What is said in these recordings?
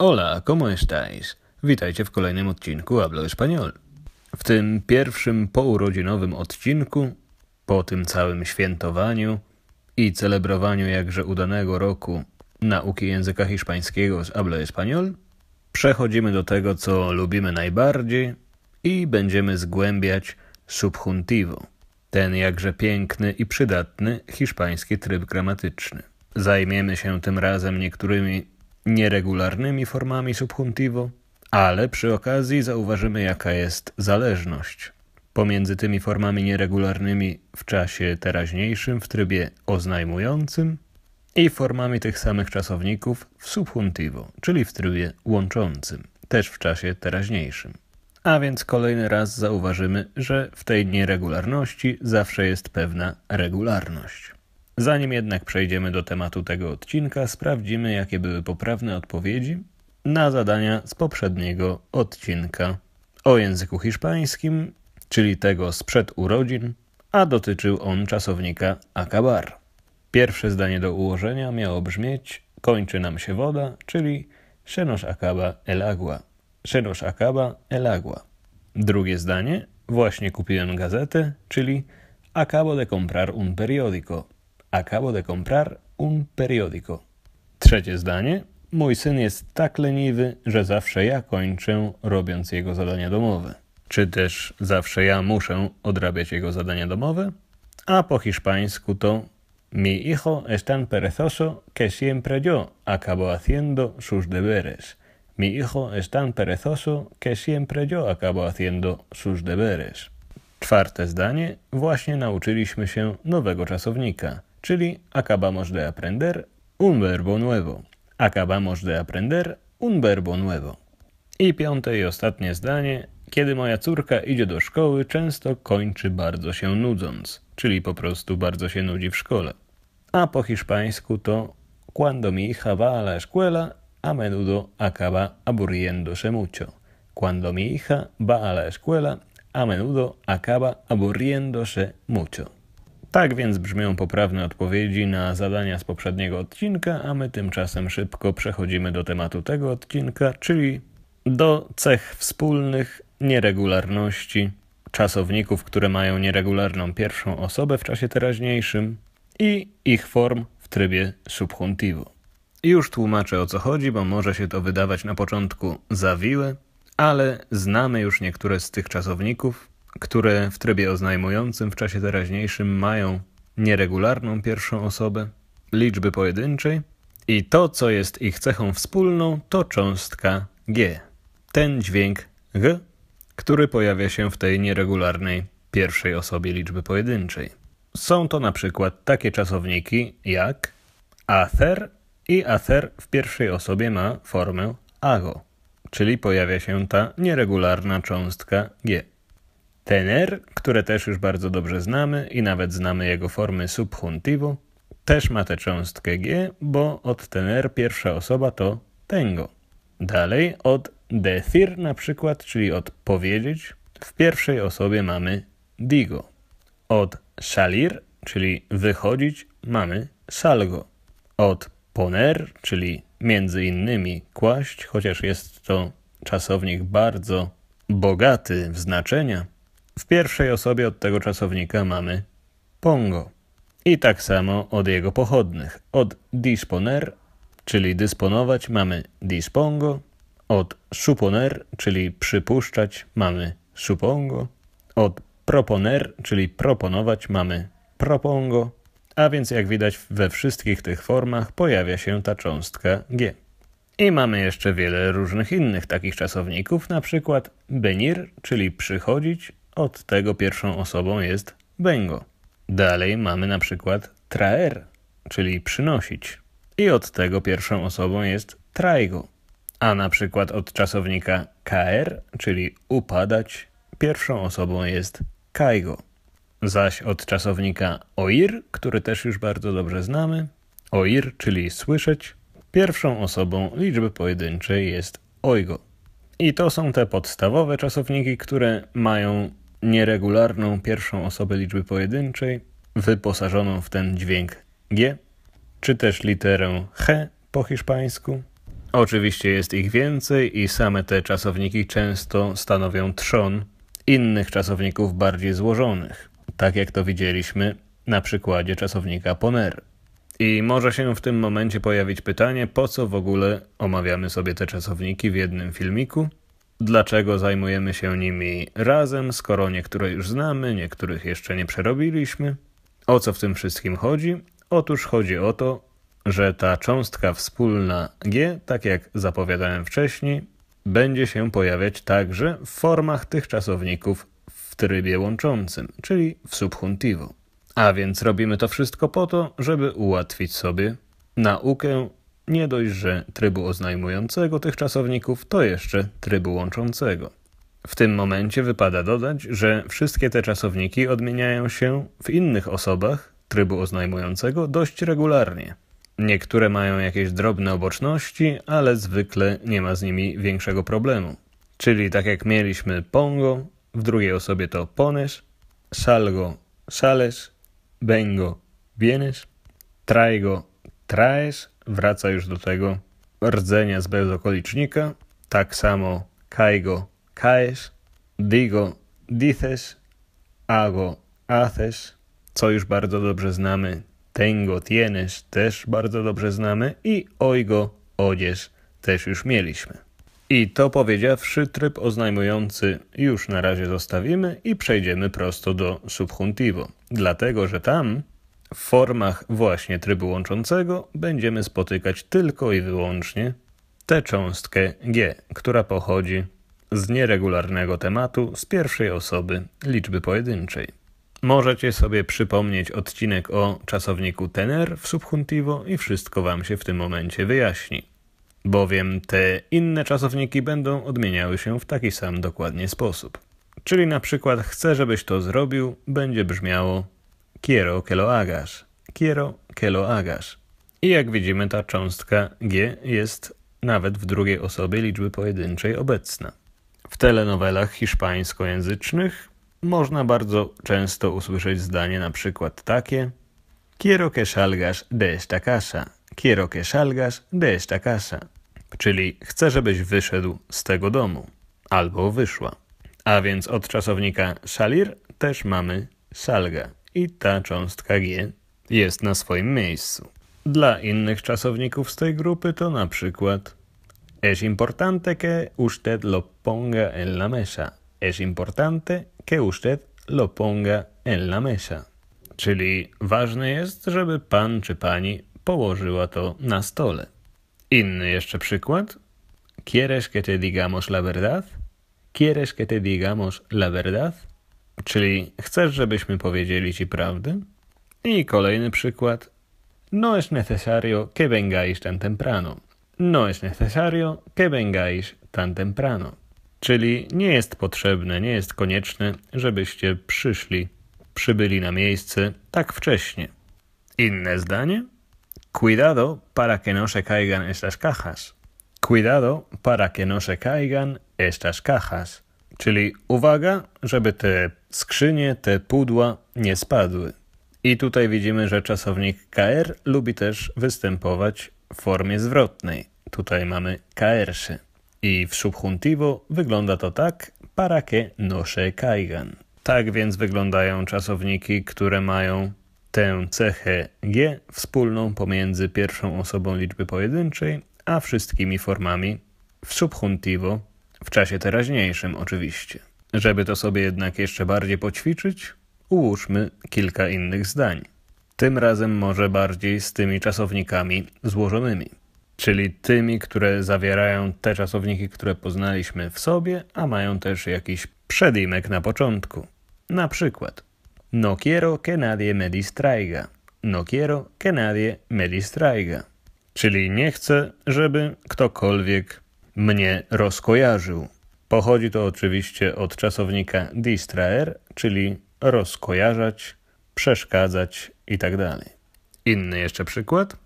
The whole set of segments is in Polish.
Hola, ¿cómo estáis? Witajcie w kolejnym odcinku Hablo Español. W tym pierwszym pourodzinowym odcinku, po tym całym świętowaniu i celebrowaniu jakże udanego roku nauki języka hiszpańskiego z Hablo Español, przechodzimy do tego, co lubimy najbardziej i będziemy zgłębiać subjuntivo, ten jakże piękny i przydatny hiszpański tryb gramatyczny. Zajmiemy się tym razem niektórymi nieregularnymi formami subjuntivo, ale przy okazji zauważymy, jaka jest zależność pomiędzy tymi formami nieregularnymi w czasie teraźniejszym w trybie oznajmującym i formami tych samych czasowników w subjuntivo, czyli w trybie łączącym, też w czasie teraźniejszym. A więc kolejny raz zauważymy, że w tej nieregularności zawsze jest pewna regularność. Zanim jednak przejdziemy do tematu tego odcinka, sprawdzimy, jakie były poprawne odpowiedzi na zadania z poprzedniego odcinka o języku hiszpańskim, czyli tego sprzed urodzin, a dotyczył on czasownika acabar. Pierwsze zdanie do ułożenia miało brzmieć: kończy nam się woda, czyli se nos acaba el agua. Se nos acaba el agua. Drugie zdanie: właśnie kupiłem gazetę, czyli acabo de comprar un periódico. Acabo de comprar un periódico. Trzecie zdanie. Mój syn jest tak leniwy, że zawsze ja kończę robiąc jego zadania domowe. Czy też zawsze ja muszę odrabiać jego zadania domowe? A po hiszpańsku to Mi hijo es tan perezoso que siempre yo acabo haciendo sus deberes. Mi hijo es tan perezoso que siempre yo acabo haciendo sus deberes. Czwarte zdanie. Właśnie nauczyliśmy się nowego czasownika – Czyli acabamos de aprender un verbo nuevo. Acabamos de aprender un verbo nuevo. I piąte i ostatnie zdanie. Kiedy moja córka idzie do szkoły, często kończy bardzo się nudząc, czyli po prostu bardzo się nudzi w szkole. A po hiszpańsku to cuando mi hija va a la escuela, a menudo acaba aburriéndose mucho. Cuando mi hija va a la escuela, a menudo acaba aburriéndose mucho. Tak więc brzmią poprawne odpowiedzi na zadania z poprzedniego odcinka, a my tymczasem szybko przechodzimy do tematu tego odcinka, czyli do cech wspólnych, nieregularności, czasowników, które mają nieregularną pierwszą osobę w czasie teraźniejszym i ich form w trybie subjuntivo. Już tłumaczę o co chodzi, bo może się to wydawać na początku zawiłe, ale znamy już niektóre z tych czasowników, które w trybie oznajmującym w czasie teraźniejszym mają nieregularną pierwszą osobę, liczby pojedynczej i to, co jest ich cechą wspólną, to cząstka G. Ten dźwięk G, który pojawia się w tej nieregularnej pierwszej osobie liczby pojedynczej. Są to na przykład takie czasowniki jak ather i ather w pierwszej osobie ma formę ago, czyli pojawia się ta nieregularna cząstka G. Tener, które też już bardzo dobrze znamy i nawet znamy jego formy subjuntivu, też ma tę cząstkę G, bo od tener pierwsza osoba to tengo. Dalej od decir na przykład, czyli od powiedzieć, w pierwszej osobie mamy digo. Od salir, czyli wychodzić, mamy salgo. Od poner, czyli między innymi kłaść, chociaż jest to czasownik bardzo bogaty w znaczenia, w pierwszej osobie od tego czasownika mamy pongo. I tak samo od jego pochodnych. Od disponer, czyli dysponować, mamy dispongo. Od suponer, czyli przypuszczać, mamy supongo. Od proponer, czyli proponować, mamy propongo. A więc jak widać we wszystkich tych formach pojawia się ta cząstka g. I mamy jeszcze wiele różnych innych takich czasowników, na przykład benir, czyli przychodzić, od tego pierwszą osobą jest bęgo. Dalej mamy na przykład traer, czyli przynosić. I od tego pierwszą osobą jest traigo. A na przykład od czasownika caer, czyli upadać, pierwszą osobą jest caigo. Zaś od czasownika oir, który też już bardzo dobrze znamy, oir, czyli słyszeć, pierwszą osobą liczby pojedynczej jest oigo. I to są te podstawowe czasowniki, które mają nieregularną pierwszą osobę liczby pojedynczej wyposażoną w ten dźwięk G, czy też literę H po hiszpańsku. Oczywiście jest ich więcej i same te czasowniki często stanowią trzon innych czasowników bardziej złożonych, tak jak to widzieliśmy na przykładzie czasownika poner. I może się w tym momencie pojawić pytanie, po co w ogóle omawiamy sobie te czasowniki w jednym filmiku? Dlaczego zajmujemy się nimi razem, skoro niektóre już znamy, niektórych jeszcze nie przerobiliśmy? O co w tym wszystkim chodzi? Otóż chodzi o to, że ta cząstka wspólna G, tak jak zapowiadałem wcześniej, będzie się pojawiać także w formach tych czasowników w trybie łączącym, czyli w subjuntivo. A więc robimy to wszystko po to, żeby ułatwić sobie naukę nie dość, że trybu oznajmującego tych czasowników, to jeszcze trybu łączącego. W tym momencie wypada dodać, że wszystkie te czasowniki odmieniają się w innych osobach trybu oznajmującego dość regularnie. Niektóre mają jakieś drobne oboczności, ale zwykle nie ma z nimi większego problemu. Czyli tak jak mieliśmy pongo, w drugiej osobie to pones, salgo, sales, vengo, vienes, traigo, traes, wraca już do tego rdzenia z bez okolicznika. Tak samo kaigo kaes, digo, dices, ago haces, co już bardzo dobrze znamy. Tengo, tienes, też bardzo dobrze znamy. I oigo, odzież, też już mieliśmy. I to powiedziawszy, tryb oznajmujący już na razie zostawimy i przejdziemy prosto do subjuntivo, dlatego że tam w formach właśnie trybu łączącego będziemy spotykać tylko i wyłącznie tę cząstkę G, która pochodzi z nieregularnego tematu z pierwszej osoby liczby pojedynczej. Możecie sobie przypomnieć odcinek o czasowniku tener w subjuntivo i wszystko Wam się w tym momencie wyjaśni, bowiem te inne czasowniki będą odmieniały się w taki sam dokładnie sposób. Czyli na przykład chcę, żebyś to zrobił, będzie brzmiało Quiero que lo hagas. Quiero que lo hagas. I jak widzimy, ta cząstka G jest nawet w drugiej osobie liczby pojedynczej obecna. W telenowelach hiszpańskojęzycznych można bardzo często usłyszeć zdanie na przykład takie Quiero que salgas de esta casa. Quiero que salgas de esta casa. Czyli chcę, żebyś wyszedł z tego domu. Albo wyszła. A więc od czasownika salir też mamy salga i ta cząstka G jest na swoim miejscu. Dla innych czasowników z tej grupy to na przykład Es importante que usted lo ponga en la mesa. Es importante que usted lo ponga en la mesa. Czyli ważne jest, żeby pan czy pani położyła to na stole. Inny jeszcze przykład. ¿Quieres que te digamos la verdad? ¿Quieres que te digamos la verdad? Czyli chcesz, żebyśmy powiedzieli ci prawdę? I kolejny przykład. No es necesario que vengáis tan temprano. No es necesario que vengáis tan temprano. Czyli nie jest potrzebne, nie jest konieczne, żebyście przyszli, przybyli na miejsce tak wcześnie. Inne zdanie? Cuidado para que no se caigan estas cajas. Cuidado para que no se caigan estas cajas. Czyli uwaga, żeby te skrzynie, te pudła nie spadły. I tutaj widzimy, że czasownik KR lubi też występować w formie zwrotnej. Tutaj mamy KRszy. I w subjuntivo wygląda to tak para que no caigan. Tak więc wyglądają czasowniki, które mają tę cechę G wspólną pomiędzy pierwszą osobą liczby pojedynczej, a wszystkimi formami w subjuntivo w czasie teraźniejszym oczywiście. Żeby to sobie jednak jeszcze bardziej poćwiczyć, ułóżmy kilka innych zdań. Tym razem może bardziej z tymi czasownikami złożonymi, czyli tymi, które zawierają te czasowniki, które poznaliśmy w sobie, a mają też jakiś przedimek na początku. Na przykład No quiero que nadie me distraiga. No quiero que nadie me distraiga. Czyli nie chcę, żeby ktokolwiek mnie rozkojarzył. Pochodzi to oczywiście od czasownika distraer, czyli rozkojarzać, przeszkadzać itd. Tak Inny jeszcze przykład.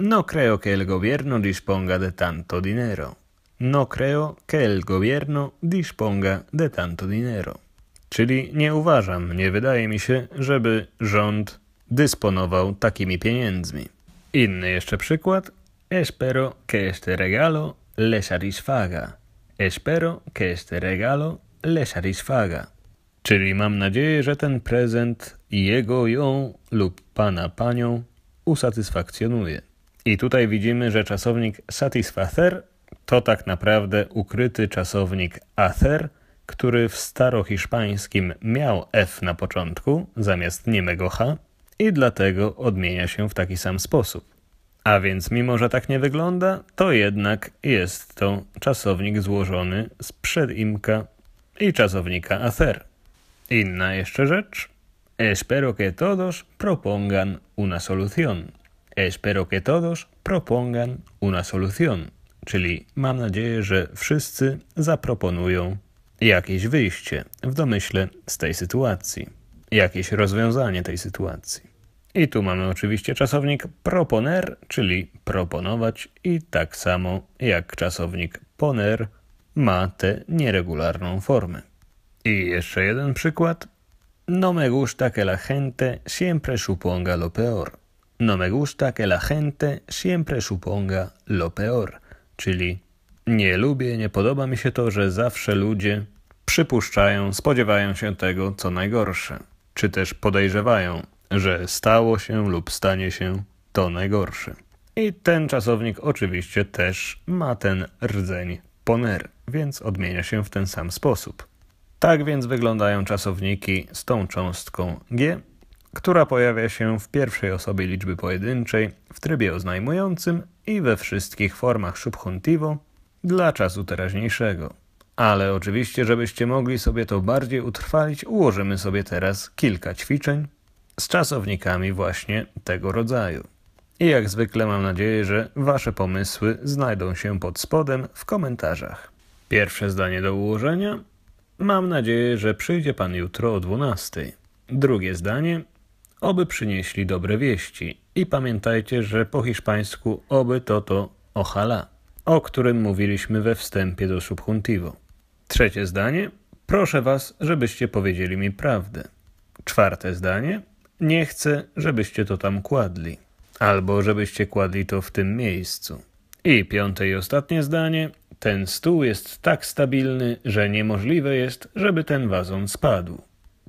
No creo que el gobierno disponga de tanto dinero. No creo que el gobierno disponga de tanto dinero. Czyli nie uważam, nie wydaje mi się, żeby rząd dysponował takimi pieniędzmi. Inny jeszcze przykład. Espero que este regalo le satisfaga. Espero que este regalo le satisfaga. Czyli mam nadzieję, że ten prezent jego, ją lub pana, panią usatysfakcjonuje. I tutaj widzimy, że czasownik satisfacer to tak naprawdę ukryty czasownik acer, który w starohiszpańskim miał f na początku zamiast niemego h i dlatego odmienia się w taki sam sposób. A więc mimo, że tak nie wygląda, to jednak jest to czasownik złożony z przedimka i czasownika afer. Inna jeszcze rzecz. Espero que todos propongan una solución. Espero que todos propongan una solución. Czyli mam nadzieję, że wszyscy zaproponują jakieś wyjście w domyśle z tej sytuacji, jakieś rozwiązanie tej sytuacji. I tu mamy oczywiście czasownik proponer, czyli proponować i tak samo jak czasownik poner ma tę nieregularną formę. I jeszcze jeden przykład. No me gusta que la gente siempre suponga lo peor. No me gusta que la gente siempre suponga lo peor. Czyli nie lubię, nie podoba mi się to, że zawsze ludzie przypuszczają, spodziewają się tego, co najgorsze, czy też podejrzewają, że stało się lub stanie się to najgorsze. I ten czasownik oczywiście też ma ten rdzeń poner, więc odmienia się w ten sam sposób. Tak więc wyglądają czasowniki z tą cząstką G, która pojawia się w pierwszej osobie liczby pojedynczej, w trybie oznajmującym i we wszystkich formach subjuntivo dla czasu teraźniejszego. Ale oczywiście, żebyście mogli sobie to bardziej utrwalić, ułożymy sobie teraz kilka ćwiczeń, z czasownikami właśnie tego rodzaju. I jak zwykle mam nadzieję, że Wasze pomysły znajdą się pod spodem w komentarzach. Pierwsze zdanie do ułożenia. Mam nadzieję, że przyjdzie Pan jutro o 12. Drugie zdanie. Oby przynieśli dobre wieści. I pamiętajcie, że po hiszpańsku oby to to ochala, o którym mówiliśmy we wstępie do subjuntivo. Trzecie zdanie. Proszę Was, żebyście powiedzieli mi prawdę. Czwarte zdanie. Nie chcę, żebyście to tam kładli, albo żebyście kładli to w tym miejscu. I piąte i ostatnie zdanie. Ten stół jest tak stabilny, że niemożliwe jest, żeby ten wazon spadł.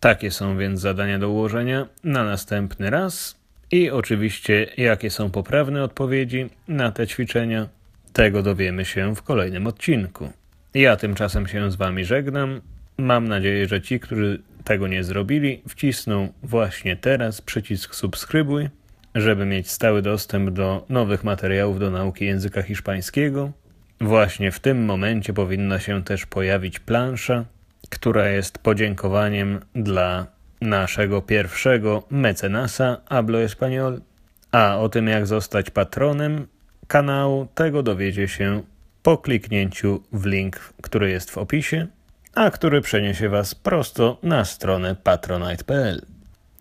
Takie są więc zadania do ułożenia na następny raz. I oczywiście, jakie są poprawne odpowiedzi na te ćwiczenia, tego dowiemy się w kolejnym odcinku. Ja tymczasem się z Wami żegnam. Mam nadzieję, że ci, którzy tego nie zrobili, wcisną właśnie teraz przycisk subskrybuj, żeby mieć stały dostęp do nowych materiałów do nauki języka hiszpańskiego. Właśnie w tym momencie powinna się też pojawić plansza, która jest podziękowaniem dla naszego pierwszego mecenasa Hablo Español. A o tym, jak zostać patronem kanału, tego dowiecie się po kliknięciu w link, który jest w opisie a który przeniesie Was prosto na stronę patronite.pl.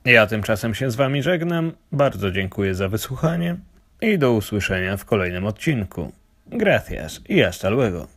Ja tymczasem się z Wami żegnam, bardzo dziękuję za wysłuchanie i do usłyszenia w kolejnym odcinku. Gracias i hasta luego.